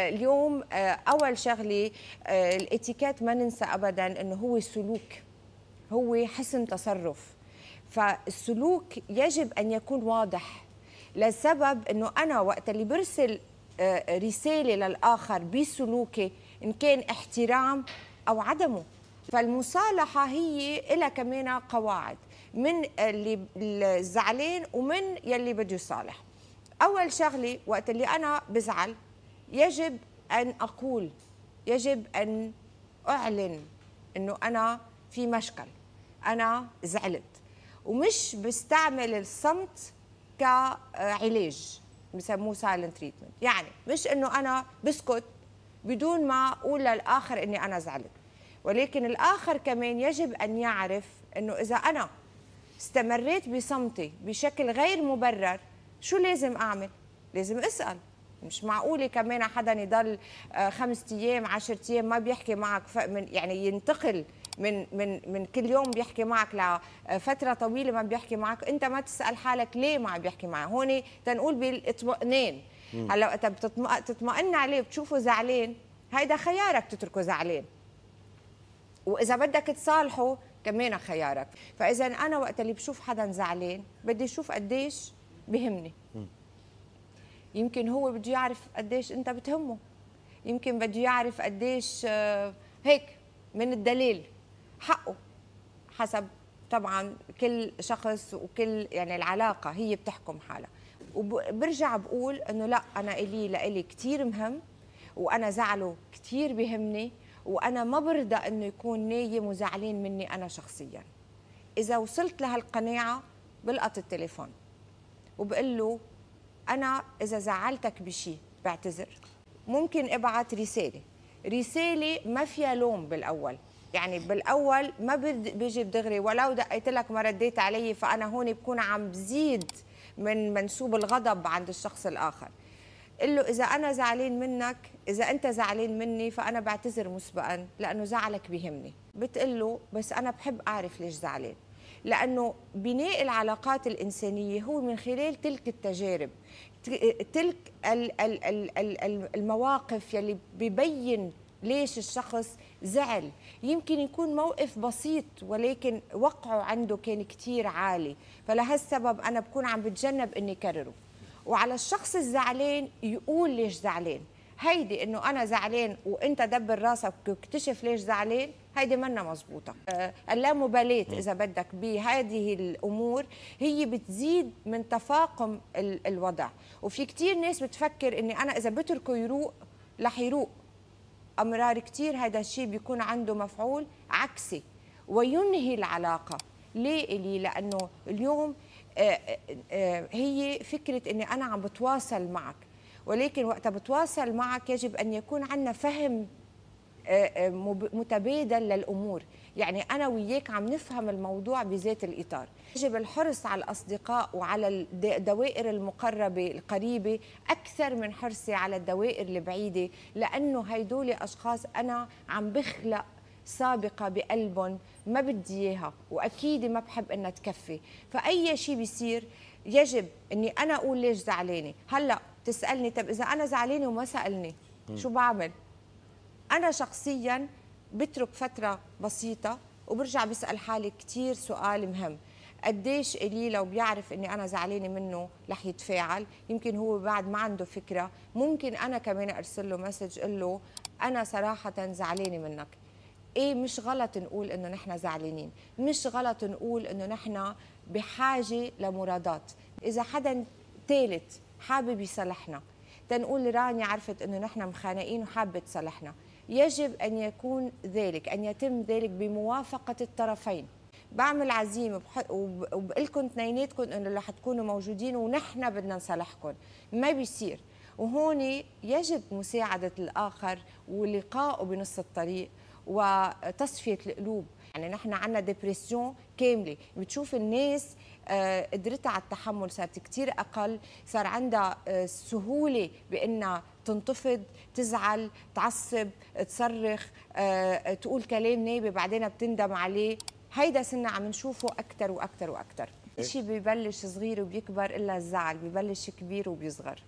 اليوم آه، اول شغله آه، الاتيكيت ما ننسى ابدا انه هو سلوك هو حسن تصرف فالسلوك يجب ان يكون واضح لسبب انه انا وقت اللي برسل آه، رساله للاخر بسلوكي ان كان احترام او عدمه فالمصالحه هي لها كمان قواعد من اللي الزعلان ومن يلي بده يصالح اول شغله وقت اللي انا بزعل يجب ان اقول يجب ان اعلن انه انا في مشكل انا زعلت ومش بستعمل الصمت كعلاج بسموه سايلنت تريتمنت يعني مش انه انا بسكت بدون ما اقول للاخر اني انا زعلت ولكن الاخر كمان يجب ان يعرف انه اذا انا استمريت بصمتي بشكل غير مبرر شو لازم اعمل لازم اسال مش معقولة كمان حدا يضل آه، خمسة ايام عشرة ايام ما بيحكي معك من يعني ينتقل من من من كل يوم بيحكي معك لفتره آه، طويله ما بيحكي معك انت ما تسال حالك ليه ما عم بيحكي معك هون تنقول بالاطمئنان هلا وقت بتطمئن عليه بتشوفه زعلان هيدا خيارك تتركه زعلان واذا بدك تصالحه كمان خيارك فاذا انا وقت اللي بشوف حدا زعلان بدي اشوف قديش بهمني يمكن هو بده يعرف قديش انت بتهمه يمكن بده يعرف قديش آه، هيك من الدليل حقه حسب طبعا كل شخص وكل يعني العلاقه هي بتحكم حالها وبرجع بقول انه لا انا الي لإلي كثير مهم وانا زعله كثير بهمني وانا ما برضى انه يكون نايم وزعلان مني انا شخصيا اذا وصلت لهالقناعه بلقط التليفون وبقول له انا اذا زعلتك بشيء بعتذر ممكن ابعت رساله رساله ما فيها لوم بالاول يعني بالاول ما بيجي بدغري ولو دقيت لك ما رديت علي فانا هون بكون عم بزيد من منسوب الغضب عند الشخص الاخر قل له اذا انا زعلان منك اذا انت زعلان مني فانا بعتذر مسبقا لانه زعلك بهمني بتقول له بس انا بحب اعرف ليش زعلان لأنه بناء العلاقات الإنسانية هو من خلال تلك التجارب تلك المواقف يلي ببين ليش الشخص زعل يمكن يكون موقف بسيط ولكن وقعه عنده كان كتير عالي فلهالسبب أنا بكون عم بتجنب أني كرره وعلى الشخص الزعلان يقول ليش زعلان هيدي انه انا زعلان وانت دبر راسك واكتشف ليش زعلان هيدي منا مظبوطه آه، اللامبالاه اذا بدك بهذه الامور هي بتزيد من تفاقم الوضع وفي كثير ناس بتفكر اني انا اذا بتركه يروق رح يروق امرار كثير هذا الشيء بيكون عنده مفعول عكسي وينهي العلاقه ليه الي لانه اليوم آه، آه، هي فكره اني انا عم بتواصل معك ولكن وقتها بتواصل معك يجب ان يكون عندنا فهم آه، آه، متبادل للامور يعني انا وياك عم نفهم الموضوع بذات الاطار يجب الحرص على الاصدقاء وعلى الدوائر المقربه القريبه اكثر من حرصي على الدوائر البعيده لانه هيدول اشخاص انا عم بخلق سابقة بقلبهم ما بدي إياها وأكيد ما بحب إنها تكفي فأي شيء بيصير يجب إني أنا أقول ليش زعلانة هلأ تسألني طب إذا أنا زعلانة وما سألني شو بعمل انا شخصيا بترك فتره بسيطه وبرجع بسال حالي كثير سؤال مهم قديش إلي لو بيعرف اني انا زعلانه منه رح يتفاعل يمكن هو بعد ما عنده فكره ممكن انا كمان ارسل له مسج اقول له انا صراحه زعلانه منك ايه مش غلط نقول انه نحن زعلانين مش غلط نقول انه نحن بحاجه لمرادات اذا حدا ثالث حابب يصلحنا تنقول راني عرفت انه نحن مخانقين وحابه تصلحنا يجب أن يكون ذلك أن يتم ذلك بموافقة الطرفين بعمل عزيمه وبقلكم تنينيتكم انه رح تكونوا موجودين ونحن بدنا نصالحكم ما بيصير وهون يجب مساعده الاخر ولقائه بنص الطريق وتصفيه القلوب يعني نحن عندنا ديبريسيون كامله بتشوف الناس آه، قدرتها على التحمل صارت كثير اقل صار عندها آه، سهوله بانها تنتفض تزعل تعصب تصرخ آه، تقول كلام نايبه بعدين بتندم عليه هيدا صرنا عم نشوفه اكثر واكثر واكثر شيء ببلش صغير وبيكبر الا الزعل ببلش كبير وبيصغر